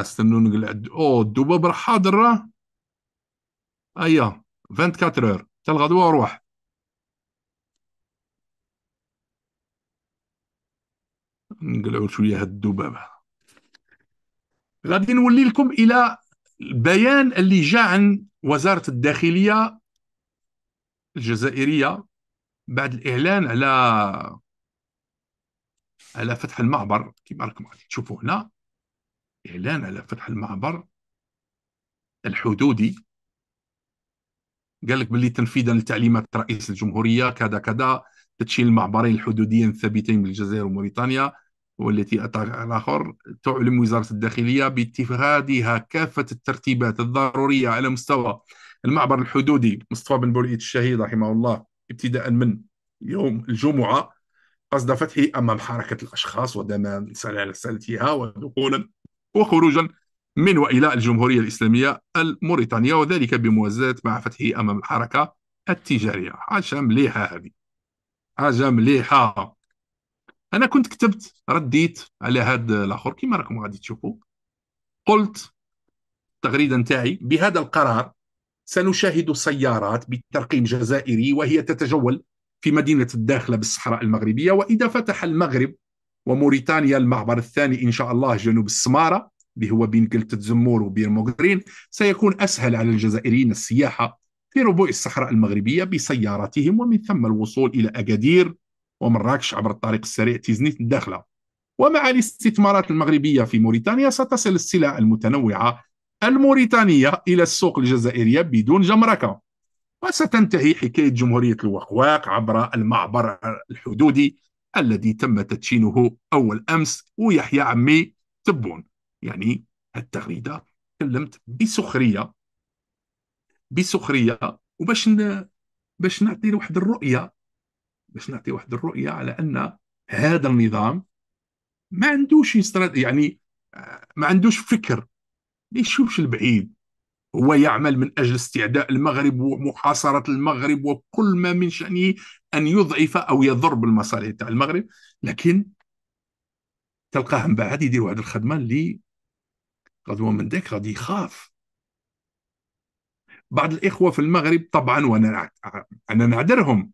استنون العد او الدباب راه حاضر راه ايا 24 اور حتى الغدوه وروح نقلعوا شويه هاد الذبابه غادي نولي لكم الى البيان اللي جاء عن وزاره الداخليه الجزائريه بعد الاعلان على على فتح المعبر كما راكم غادي تشوفوا هنا الإعلان على فتح المعبر الحدودي قال لك باللي تنفيذا لتعليمات رئيس الجمهورية كذا كذا تدشين المعبرين الحدوديين الثابتين بالجزائر وموريتانيا والتي أتى الآخر تعلم وزارة الداخلية باتخاذها كافة الترتيبات الضرورية على مستوى المعبر الحدودي مصطفى بن بوليت الشهيد رحمه الله ابتداء من يوم الجمعة قصد فتحه أمام حركة الأشخاص ودمام سلالتها ودخولا وخروجا من وإلى الجمهورية الإسلامية الموريتانية وذلك بموازاة مع فتحه أمام الحركة التجارية حاجة مليحة هذه حاجة مليحة أنا كنت كتبت رديت على هذا الآخر كما راكم غادي تشوفوا قلت التغريدة نتاعي بهذا القرار سنشاهد سيارات بالترقيم جزائري وهي تتجول في مدينة الداخلة بالصحراء المغربية وإذا فتح المغرب وموريتانيا المعبر الثاني إن شاء الله جنوب السمارة اللي هو بين كلت زمور وبير موغرين سيكون أسهل على الجزائريين السياحة في ربوع الصحراء المغربية بسياراتهم ومن ثم الوصول إلى أكادير ومراكش عبر الطريق السريع تيزنيت الداخلة ومع الاستثمارات المغربية في موريتانيا ستصل السلع المتنوعة الموريتانية إلى السوق الجزائرية بدون جمركة وستنتهي حكاية جمهورية الوقواق عبر المعبر الحدودي الذي تم تدشينه أول أمس ويحيى عمي تبون يعني التغريدة تكلمت بسخرية بسخرية وباش ن... باش نعطي واحد الرؤية باش نعطي واحد الرؤية على أن هذا النظام ما عندوش يعني آه، ما عندوش فكر ما يشوفش البعيد هو يعمل من أجل استعداء المغرب ومحاصرة المغرب وكل ما من شأنه أن يضعف أو يضر بالمصالح تاع المغرب لكن تلقاه من بعد يدير واحد الخدمة اللي غدوة من ذاك غادي يخاف بعض الإخوة في المغرب طبعا وأنا أنا نعذرهم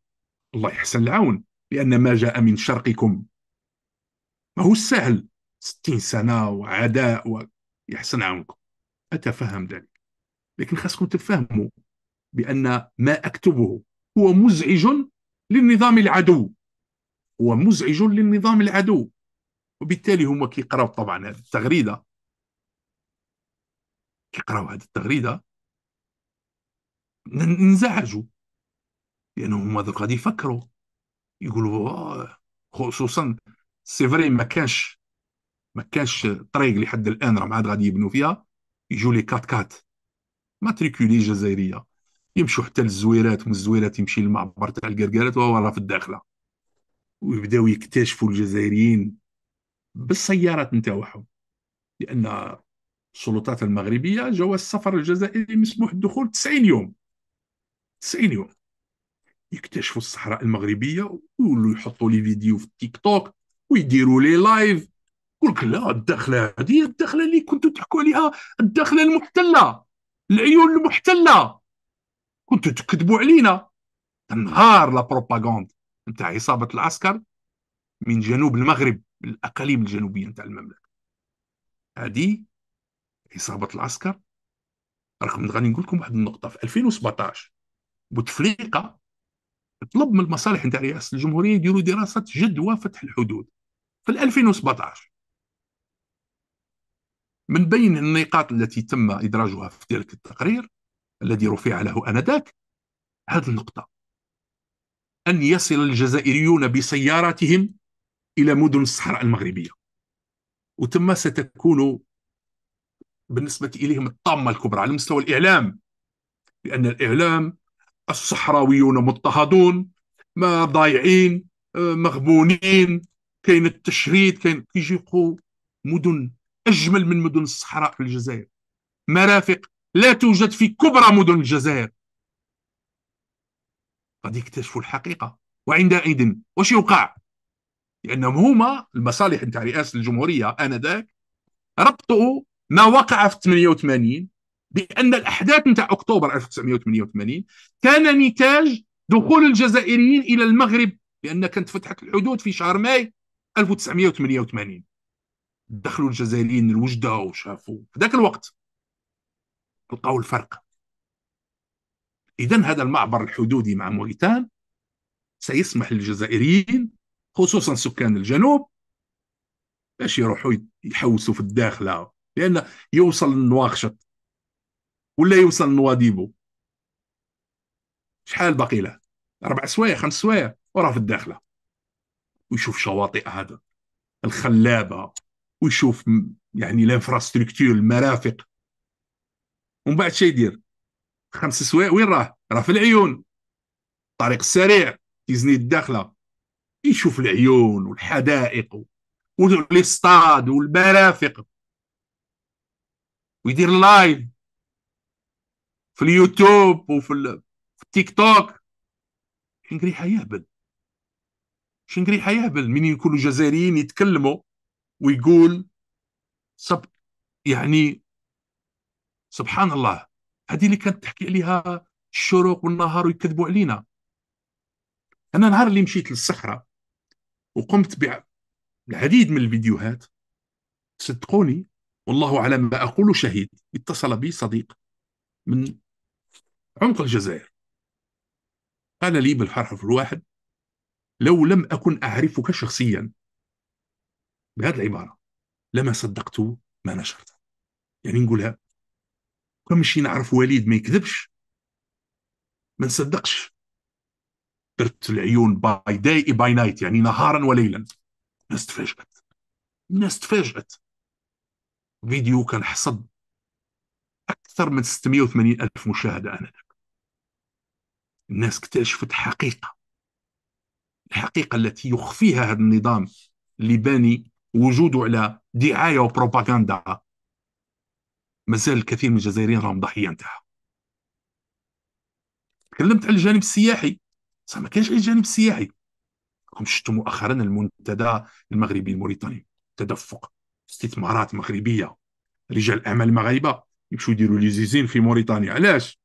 الله يحسن العون لأن ما جاء من شرقكم ما هو السهل ستين سنة وعداء ويحسن عونكم أتفهم ذلك لكن خاصكم تفهموا بأن ما أكتبه هو مزعج للنظام العدو هو مزعج للنظام العدو وبالتالي هما كيقراو طبعا هذه التغريده كيقراو هذه التغريده انزعجوا لانهم هما دوك غادي يفكروا يقولوا آه، خصوصا سي فري ما كانش ما كانش طريق لحد الان ما عاد غادي يبنوا فيها يجوا لي كات كات ماتريكولي جزائريه يمشوا حتى للزويرات من الزويرات يمشي للمعبر تاع الكركارات وهو راه في الداخله ويبداو يكتشفوا الجزائريين بالسيارات نتاعهم لان السلطات المغربيه جواز السفر الجزائري مسموح الدخول 90 يوم 90 يوم يكتشفوا الصحراء المغربيه ويولوا يحطوا لي فيديو في التيك توك ويديروا لي لايف يقول لك لا الدخله هذه الدخله اللي كنتوا تحكوا عليها الدخله المحتله العيون المحتله كنتوا تكذبوا علينا تنهار لا بروباغاند نتاع عصابه العسكر من جنوب المغرب من الاقاليم الجنوبيه نتاع المملكه هذه عصابه العسكر رقم غادي نقول لكم واحد النقطه في 2017 بوتفليقه طلب من المصالح نتاع رئاسه الجمهوريه يديروا دراسه جدوى فتح الحدود في 2017 من بين النقاط التي تم إدراجها في ذلك التقرير الذي رفع له آنذاك هذه النقطة أن يصل الجزائريون بسياراتهم إلى مدن الصحراء المغربية وتم ستكون بالنسبة إليهم الطامة الكبرى على مستوى الإعلام لأن الإعلام الصحراويون مضطهدون ما ضايعين آه، مغبونين كاين التشريد كاين يجيقوا مدن أجمل من مدن الصحراء في الجزائر مرافق لا توجد في كبرى مدن الجزائر قد يكتشفوا الحقيقة وعندئذ واش يوقع لأنهم هما المصالح نتاع رئاسة الجمهورية آنذاك ربطوا ما وقع في 88 بأن الأحداث نتاع أكتوبر 1988 كان نتاج دخول الجزائريين إلى المغرب لأن كانت فتحت الحدود في شهر ماي 1988 دخلوا الجزائريين الوجدة وشافوا في ذاك الوقت لقاو الفرق إذا هذا المعبر الحدودي مع موريتان سيسمح للجزائريين خصوصا سكان الجنوب باش يروحوا يحوسوا في الداخلة لأن يوصل لنواخشط ولا يوصل لنواديبو شحال باقي له أربع سوايع خمس سوايع وراه في الداخلة ويشوف شواطئ هذا الخلابة ويشوف يعني الانفراستركتور المرافق ومن بعد شي يدير خمس سوايع وين راه راه في العيون الطريق السريع تيزني الداخله يشوف العيون والحدائق ولي ستاد والمرافق ويدير لايف في اليوتيوب وفي التيك توك شنقريحه يهبل شنقريحه يهبل من يكونوا جزائريين يتكلموا ويقول سب يعني سبحان الله هذه اللي كانت تحكي عليها الشروق والنهار ويكذبوا علينا انا نهار اللي مشيت للصحراء وقمت بالعديد من الفيديوهات صدقوني والله على ما اقول شهيد اتصل بي صديق من عمق الجزائر قال لي بالحرف الواحد لو لم اكن اعرفك شخصيا بهذه العبارة لما صدقت ما نشرت يعني نقولها كان مشي نعرف وليد ما يكذبش ما نصدقش درت العيون باي داي باي نايت يعني نهارا وليلا الناس تفاجأت الناس تفاجأت فيديو كان حصد أكثر من 680 ألف مشاهدة آنذاك الناس اكتشفت حقيقة الحقيقة التي يخفيها هذا النظام اللي باني وجوده على دعايه وبروباغندا مازال الكثير من الجزائريين راهم ضحيه نتاعها تكلمت على الجانب السياحي صح ما كانش اي جانب سياحي راكم شفتوا مؤخرا المنتدى المغربي الموريتاني تدفق استثمارات مغربيه رجال اعمال مغاربه يمشوا يديروا ليزيزين في موريتانيا علاش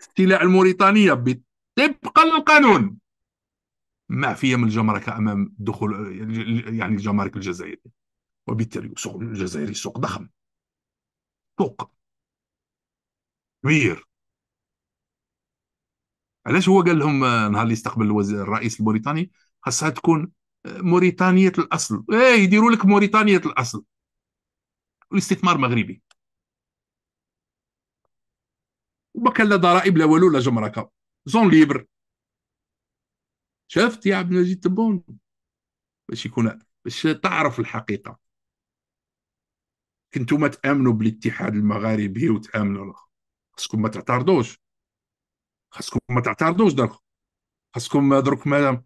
استيلاء الموريتانيه طبقا للقانون معفيه من الجمركه امام دخول يعني الجمارك الجزائري وبالتالي السوق الجزائري سوق ضخم سوق كبير علاش هو قال لهم آه، نهار اللي استقبل الوزير الرئيس الموريتاني خاصها تكون موريتانيه الاصل ايه يديروا لك موريتانيه الاصل والاستثمار مغربي وما كان لا ضرائب لا والو لا جمركه زون ليبر شفت يا عبد المجيد تبون باش يكون باش تعرف الحقيقه كنتو ما تامنوا بالاتحاد المغاربي وتامنوا خاصكم ما تعترضوش خاصكم ما تعترضوش درك خاصكم درك ما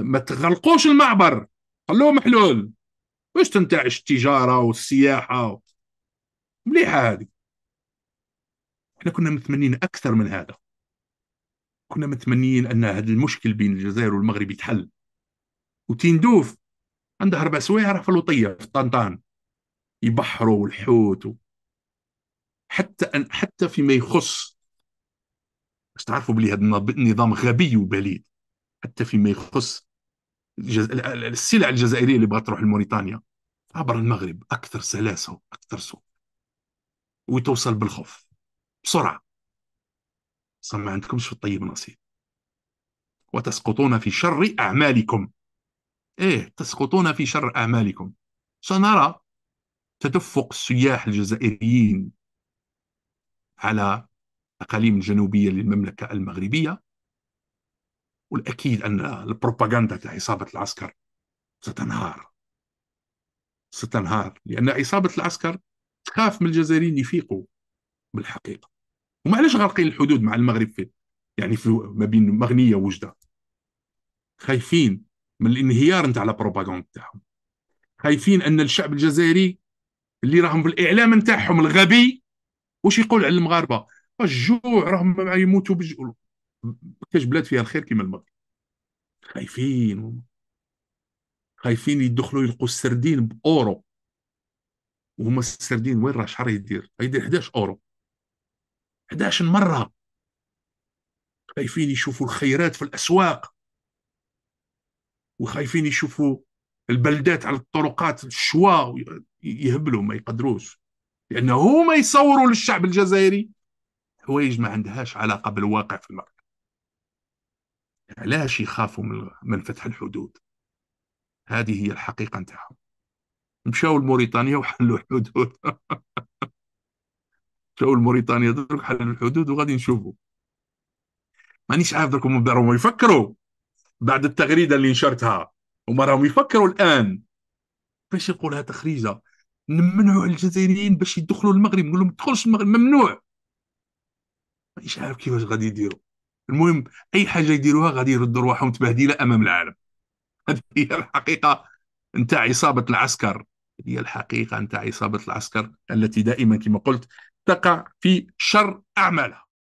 ما تغلقوش المعبر خلوه محلول باش تنتعش التجاره والسياحه مليحه هذه احنا كنا متمنين اكثر من هذا كنا متمنيين ان هذا المشكل بين الجزائر والمغرب يتحل وتندوف عنده اربع سوايع في الوطيه في طنطان يبحروا الحوت و... حتى أن حتى فيما يخص باش تعرفوا بلي هذا النظام غبي وبليد حتى فيما يخص الجز... السلع الجزائريه اللي بغات تروح لموريتانيا عبر المغرب اكثر سلاسه واكثر سوء وتوصل بالخوف بسرعه اصلا ما عندكمش في الطيب نصيب وتسقطون في شر اعمالكم ايه تسقطون في شر اعمالكم سنرى تدفق السياح الجزائريين على الاقاليم الجنوبيه للمملكه المغربيه والاكيد ان البروباغندا تاع عصابه العسكر ستنهار ستنهار لان عصابه العسكر تخاف من الجزائريين يفيقوا بالحقيقه وما علاش غارقين الحدود مع المغرب في يعني في ما بين مغنيه ووجده خايفين من الانهيار نتاع لا بروباغاند تاعهم خايفين ان الشعب الجزائري اللي راهم في الاعلام نتاعهم الغبي واش يقول على المغاربه الجوع راهم يموتوا بالجوع كاش بلاد فيها الخير كيما المغرب خايفين خايفين يدخلوا يلقوا السردين باورو وهما السردين وين راه شحال يدير يدير 11 اورو 11 مره خايفين يشوفوا الخيرات في الاسواق وخايفين يشوفوا البلدات على الطرقات الشواء يهبلوا ما يقدروش لانه هما يصوروا للشعب الجزائري حوايج ما عندهاش علاقه بالواقع في المغرب علاش يخافوا من فتح الحدود هذه هي الحقيقه نتاعهم مشاو لموريتانيا وحلوا الحدود جاو الموريتانيا درك حل الحدود وغادي نشوفوا مانيش عارف دروك هما راهم يفكروا بعد التغريده اللي نشرتها هما راهم يفكروا الان باش يقولها تخريجه نمنعوا الجزائريين باش يدخلوا المغرب نقول لهم ما تدخلش المغرب ممنوع مانيش عارف كيفاش غادي يديروا المهم اي حاجه يديروها غادي يردوا رواحهم متبهدله امام العالم هذه هي الحقيقه نتاع عصابه العسكر هي الحقيقه نتاع عصابه العسكر التي دائما كما قلت تقع في شر أعمالها